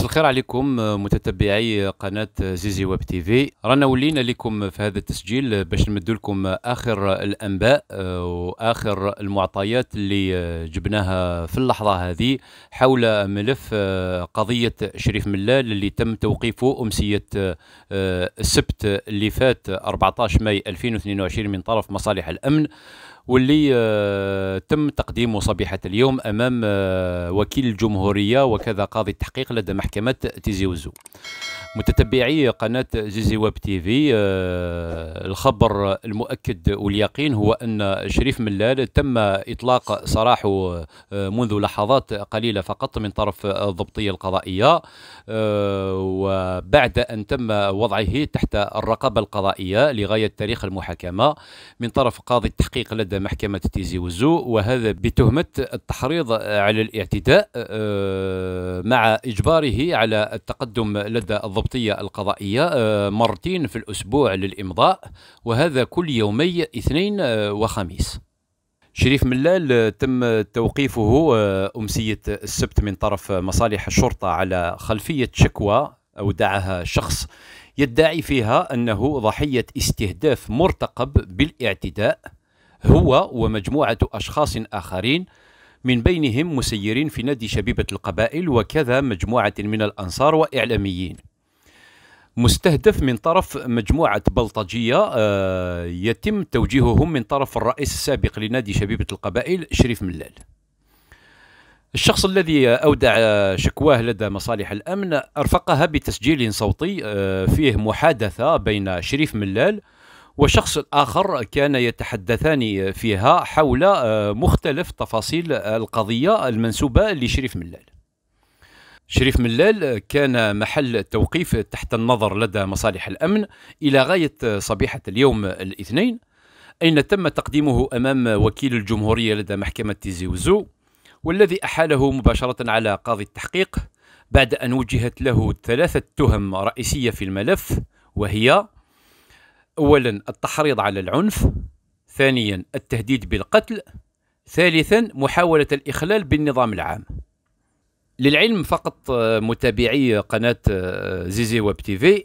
مساء الخير عليكم آه، متتبعي قناة آه، زيزي ويب تيفي رانا ولينا لكم في هذا التسجيل آه، باش نمد لكم آخر الأنباء وآخر المعطيات اللي جبناها في اللحظة هذه حول ملف قضية شريف ملال اللي تم توقيفه أمسية السبت اللي فات 14 ماي 2022 من طرف مصالح الأمن واللي آه، تم تقديمه صبيحة اليوم أمام آه، وكيل الجمهورية وكذا قاضي التحقيق لدى محكمة تيزي وزو متتبعي قناة زيزي ويب تي في آه، الخبر المؤكد واليقين هو أن شريف ملال تم إطلاق سراحه منذ لحظات قليلة فقط من طرف الضبطية القضائية وبعد أن تم وضعه تحت الرقابة القضائية لغاية تاريخ المحاكمة من طرف قاضي التحقيق لدى محكمة تيزي وزو وهذا بتهمة التحريض على الاعتداء آه، مع إجباره على التقدم لدى الضبطية القضائية آه، مرتين في الأسبوع للإمضاء وهذا كل يومي اثنين آه، وخميس شريف ملال تم توقيفه أمسية السبت من طرف مصالح الشرطة على خلفية شكوى أو دعها شخص يدعي فيها أنه ضحية استهداف مرتقب بالاعتداء هو ومجموعة أشخاص آخرين من بينهم مسيرين في نادي شبيبة القبائل وكذا مجموعة من الأنصار وإعلاميين مستهدف من طرف مجموعة بلطجية آه، يتم توجيههم من طرف الرئيس السابق لنادي شبيبة القبائل شريف ملال الشخص الذي أودع شكواه لدى مصالح الأمن أرفقها بتسجيل صوتي آه، فيه محادثة بين شريف ملال والشخص الآخر كان يتحدثان فيها حول آه، مختلف تفاصيل القضية المنسوبة لشريف ملال شريف ملال كان محل توقيف تحت النظر لدى مصالح الأمن إلى غاية صبيحة اليوم الاثنين أين تم تقديمه أمام وكيل الجمهورية لدى محكمة تيزي وزو والذي أحاله مباشرة على قاضي التحقيق بعد أن وجهت له ثلاثة تهم رئيسية في الملف وهي أولا التحريض على العنف ثانيا التهديد بالقتل ثالثا محاولة الإخلال بالنظام العام للعلم فقط آه، متابعي قناة آه، زيزي ويب تيفي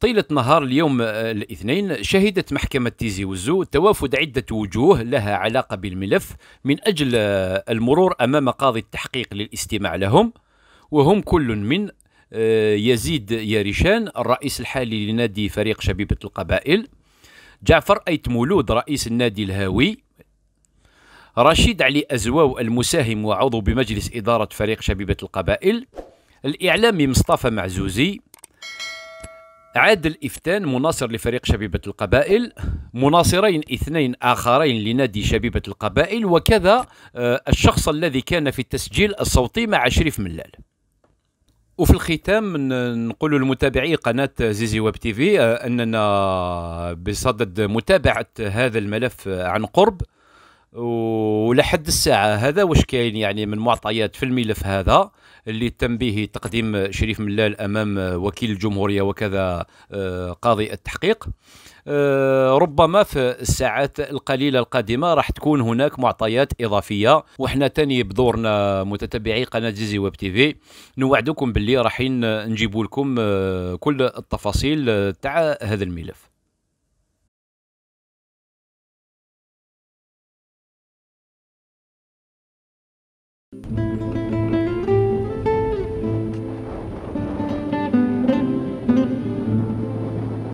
طيلة نهار اليوم آه، الاثنين شهدت محكمة تيزي وزو توافد عدة وجوه لها علاقة بالملف من أجل المرور أمام قاضي التحقيق للاستماع لهم وهم كل من آه، يزيد ياريشان الرئيس الحالي لنادي فريق شبيبة القبائل جعفر أيت مولود رئيس النادي الهاوي رشيد علي أزواو المساهم وعضو بمجلس إدارة فريق شبيبة القبائل الإعلامي مصطفى معزوزي عادل إفتان مناصر لفريق شبيبة القبائل مناصرين اثنين آخرين لنادي شبيبة القبائل وكذا آه، الشخص الذي كان في التسجيل الصوتي مع شريف ملال وفي الختام نقول لمتابعي قناة زيزي ويب تي في آه، أننا بصدد متابعة هذا الملف عن قرب و ولحد الساعه هذا واش كاين يعني من معطيات في الملف هذا اللي تم به تقديم شريف ملال امام وكيل الجمهوريه وكذا آه، قاضي التحقيق آه، ربما في الساعات القليله القادمه راح تكون هناك معطيات اضافيه وحنا تاني بدورنا متتبعي قناه جيزي ويب تي في نوعدكم باللي راحين نجيبوا لكم آه، كل التفاصيل تاع هذا الملف